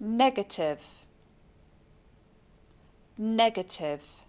negative negative